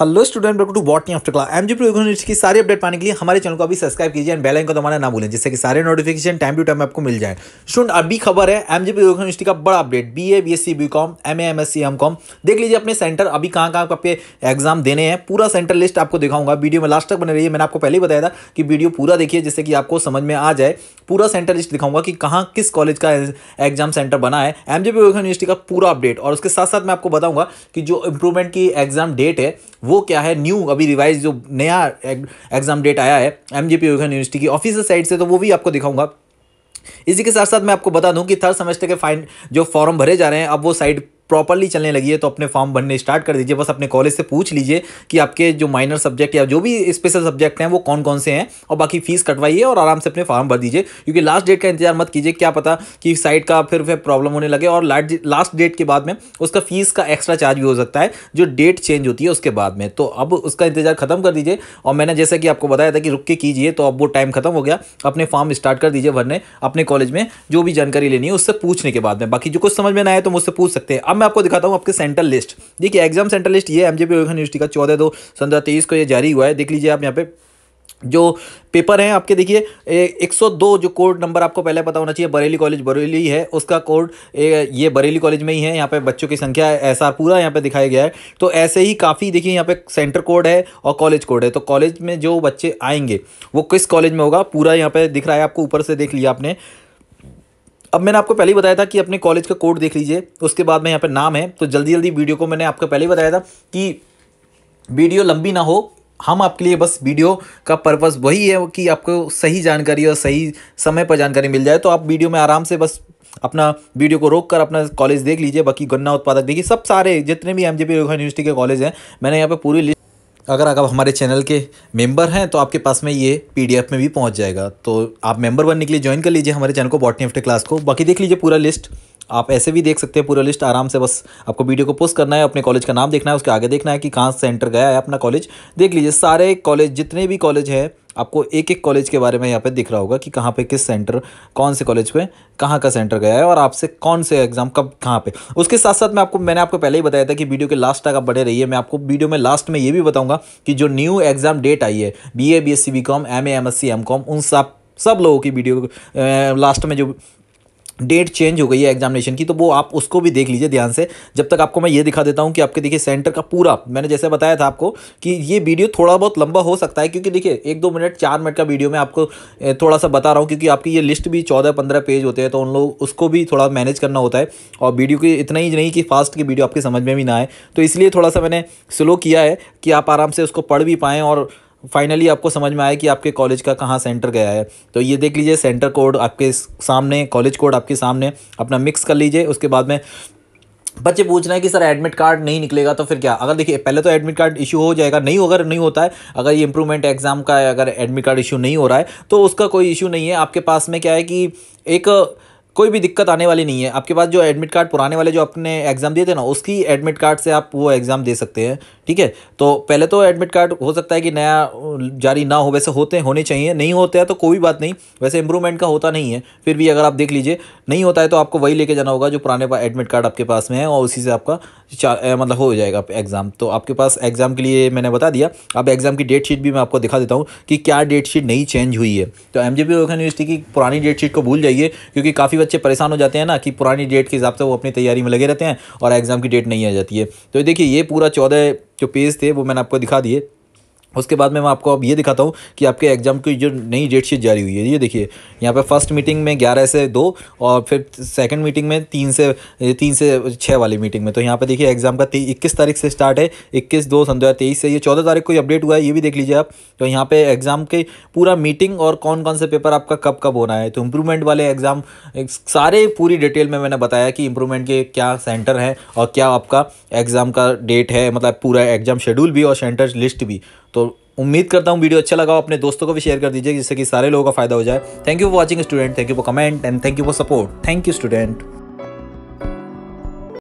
hello student welcome to botany after class MG university की सारी update पाने के लिए हमारे चैनल को अभी सब्सक्राइब कीजिए एंड बेल आइकन को दबाना ना भूलें जिससे कि सारे नोटिफिकेशन टाइम टू टाइम आपको मिल जाए स्टूडेंट अभी खबर है एमजी यूनिवर्सिटी का बड़ा update B A B S C B com M A M S C M com देख लीजिए अपने सेंटर अभी कहाँ कहाँ आपके एग्जाम देने हैं पूरा सेंटर लिस्ट आपको दिखाऊंगा वीडियो में लास्ट तक बने रहिए मैंने आपको पहले ही बताया था कि वीडियो पूरा देखिए जिससे कि आपको समझ में आ जाए पूरा सेंटर लिस्ट दिखाऊंगा कि कहाँ किस कॉलेज का एग्जाम सेंटर बना है एम यूनिवर्सिटी का पूरा अपडेट और उसके साथ साथ मैं आपको बताऊंगा कि जो इंप्रूवमेंट की एग्जाम डेट है वो क्या है न्यू अभी रिवाइज जो नया एग्जाम डेट आया है एम जे पी यूनिवर्सिटी की ऑफिसर साइड से तो वो भी आपको दिखाऊंगा इसी के साथ साथ मैं आपको बता दूं कि थर्ड सेमेस्टर के फाइन जो फॉर्म भरे जा रहे हैं अब वो साइड प्रॉपरली चलने लगी है तो अपने फॉर्म भरने स्टार्ट कर दीजिए बस अपने कॉलेज से पूछ लीजिए कि आपके जो माइनर सब्जेक्ट या जो भी स्पेशल सब्जेक्ट हैं वो कौन कौन से हैं और बाकी फीस कटवाइए और आराम से अपने फॉर्म भर दीजिए क्योंकि लास्ट डेट का इंतजार मत कीजिए क्या पता कि साइट का फिर फिर प्रॉब्लम होने लगे और लास्ट डेट के बाद में उसका फीस का एक्स्ट्रा चार्ज भी हो सकता है जो डेट चेंज होती है उसके बाद में तो अब उसका इंतजार खत्म कर दीजिए और मैंने जैसा कि आपको बताया था कि रुक के कीजिए तो अब वो टाइम खत्म हो गया अपने फॉर्म स्टार्ट कर दीजिए भरने अपने कॉलेज में जो भी जानकारी लेनी है उससे पूछने के बाद में बाकी जो कुछ समझ में ना आए तो मुझसे पूछ सकते हैं अब मैं आपको दिखाता हूँ आपके सेंट्रल लिस्ट देखिए एग्जाम सेंट्रल लिस्ट ये एमजेपी जे यूनिवर्सिटी का चौदह दो सन तेईस को ये जारी हुआ है देख लीजिए आप यहाँ पे जो पेपर हैं आपके देखिए 102 जो कोड नंबर आपको पहले पता होना चाहिए बरेली कॉलेज बरेली है उसका कोड ये बरेली कॉलेज में ही है यहाँ पे बच्चों की संख्या ऐसा पूरा यहाँ पे दिखाया गया है तो ऐसे ही काफ़ी देखिए यहाँ पे सेंटर कोड है और कॉलेज कोड है तो कॉलेज में जो बच्चे आएंगे वो किस कॉलेज में होगा पूरा यहाँ पर दिख रहा है आपको ऊपर से देख लिया आपने अब मैंने आपको पहले ही बताया था कि अपने कॉलेज का कोड देख लीजिए उसके बाद में यहाँ पर नाम है तो जल्दी जल्दी वीडियो को मैंने आपको पहले ही बताया था कि वीडियो लंबी ना हो हम आपके लिए बस वीडियो का पर्पस वही है कि आपको सही जानकारी और सही समय पर जानकारी मिल जाए तो आप वीडियो में आराम से बस अपना वीडियो को रोक कर अपना कॉलेज देख लीजिए बाकी गन्ना उत्पादक देखिए सब सारे जितने भी एम जे पी यूनिवर्सिटी के कॉलेज हैं मैंने यहाँ पर पूरी लिस्ट अगर आप हमारे चैनल के मेंबर हैं तो आपके पास में ये पीडीएफ में भी पहुंच जाएगा तो आप मेंबर बनने के लिए ज्वाइन कर लीजिए हमारे चैनल को बॉटनी आफ्टर क्लास को बाकी देख लीजिए पूरा लिस्ट आप ऐसे भी देख सकते हैं पूरा लिस्ट आराम से बस आपको वीडियो को पोस्ट करना है अपने कॉलेज का नाम देखना है उसके आगे देखना है कि कहाँ सेंटर गया है अपना कॉलेज देख लीजिए सारे कॉलेज जितने भी कॉलेज हैं आपको एक एक कॉलेज के बारे में यहाँ पे दिख रहा होगा कि कहाँ पे किस सेंटर कौन से कॉलेज पे कहाँ का सेंटर गया है और आपसे कौन से एग्जाम कब कहाँ पे उसके साथ साथ मैं आपको मैंने आपको पहले ही बताया था कि वीडियो के लास्ट तक आप बढ़े रहिए मैं आपको वीडियो में लास्ट में ये भी बताऊँगा कि जो न्यू एग्जाम डेट आई है B A B S C B com M A M S C M com उन सब सब लोगों की वीडियो लास्ट में जो डेट चेंज हो गई है एग्जामिनेशन की तो वो आप उसको भी देख लीजिए ध्यान से जब तक आपको मैं ये दिखा देता हूँ कि आपके देखिए सेंटर का पूरा मैंने जैसे बताया था आपको कि ये वीडियो थोड़ा बहुत लंबा हो सकता है क्योंकि देखिए एक दो मिनट चार मिनट का वीडियो मैं आपको थोड़ा सा बता रहा हूँ क्योंकि आपकी ये लिस्ट भी चौदह पंद्रह पेज होते हैं तो उन लोग उसको भी थोड़ा मैनेज करना होता है और वीडियो की इतना ही नहीं कि फास्ट की वीडियो आपकी समझ में भी ना आए तो इसलिए थोड़ा सा मैंने स्लो किया है कि आप आराम से उसको पढ़ भी पाएँ और फाइनली आपको समझ में आया कि आपके कॉलेज का कहाँ सेंटर गया है तो ये देख लीजिए सेंटर कोड आपके सामने कॉलेज कोड आपके सामने अपना मिक्स कर लीजिए उसके बाद में बच्चे पूछ रहे हैं कि सर एडमिट कार्ड नहीं निकलेगा तो फिर क्या अगर देखिए पहले तो एडमिट कार्ड इशू हो जाएगा नहीं अगर नहीं होता है अगर ये इंप्रूवमेंट एग्जाम का अगर एडमिट कार्ड इशू नहीं हो रहा है तो उसका कोई इशू नहीं है आपके पास में क्या है कि एक कोई भी दिक्कत आने वाली नहीं है आपके पास जो एडमिट कार्ड पुराने वाले जो आपने एग्ज़ाम दिए थे ना उसकी एडमिट कार्ड से आप वो एग्ज़ाम दे सकते हैं ठीक है तो पहले तो एडमिट कार्ड हो सकता है कि नया जारी ना हो वैसे होते होने चाहिए नहीं होते हैं तो कोई बात नहीं वैसे इंप्रूवमेंट का होता नहीं है फिर भी अगर आप देख लीजिए नहीं होता है तो आपको वही लेके जाना होगा जो पुराने एडमिट कार्ड आपके पास में है और उसी से आपका मतलब हो जाएगा एग्ज़ाम तो आपके पास एग्ज़ाम के लिए मैंने बता दिया अब एग्ज़ाम की डेट शीट भी मैं आपको दिखा देता हूँ कि क्या डेट शीट नई चेंज हुई है तो एम जे पी यूनिवर्सिटी की पुरानी डेट शीट को भूल जाइए क्योंकि काफ़ी बच्चे परेशान हो जाते हैं ना कि पुरानी डेट के हिसाब से वो अपनी तैयारी में लगे रहते हैं और एग्ज़ाम की डेट नहीं आ जाती है तो देखिए ये पूरा चौदह जो पेज थे वो मैंने आपको दिखा दिए उसके बाद में मैं आपको अब ये दिखाता हूँ कि आपके एग्जाम की जो नई डेट शीट जारी हुई है ये देखिए यहाँ पे फर्स्ट मीटिंग में ग्यारह से दो और फिर सेकंड मीटिंग में तीन से तीन से छः वाली मीटिंग में तो यहाँ पे देखिए एग्जाम का इक्कीस तारीख से स्टार्ट है इक्कीस दो सन दो से ये चौदह तारीख को अपडेट हुआ है ये भी देख लीजिए आप तो यहाँ पर एग्ज़ाम के पूरा मीटिंग और कौन कौन से पेपर आपका कब कब होना है तो इम्प्रूवमेंट वाले एग्ज़ाम सारे पूरी डिटेल में मैंने बताया कि इम्प्रूवमेंट के क्या सेंटर हैं और क्या आपका एग्ज़ाम का डेट है मतलब पूरा एग्ज़ाम शेड्यूल भी और सेंटर लिस्ट भी तो उम्मीद करता हूँ वीडियो अच्छा लगा हो अपने दोस्तों को भी शेयर कर दीजिए जिससे कि सारे लोगों का फायदा हो जाए thank you for watching student thank you for comment and thank you for support thank you student